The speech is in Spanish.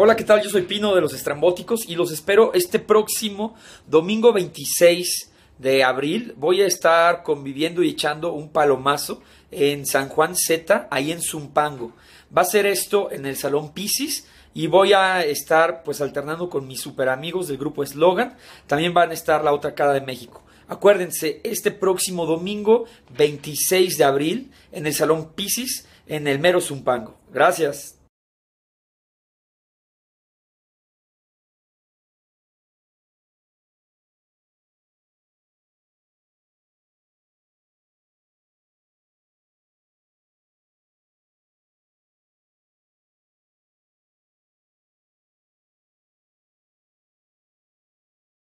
Hola, ¿qué tal? Yo soy Pino de los Estrambóticos y los espero este próximo domingo 26 de abril. Voy a estar conviviendo y echando un palomazo en San Juan Z, ahí en Zumpango. Va a ser esto en el Salón Pisces y voy a estar pues alternando con mis super amigos del grupo Slogan. También van a estar la otra cara de México. Acuérdense, este próximo domingo 26 de abril en el Salón Pisces en el mero Zumpango. Gracias.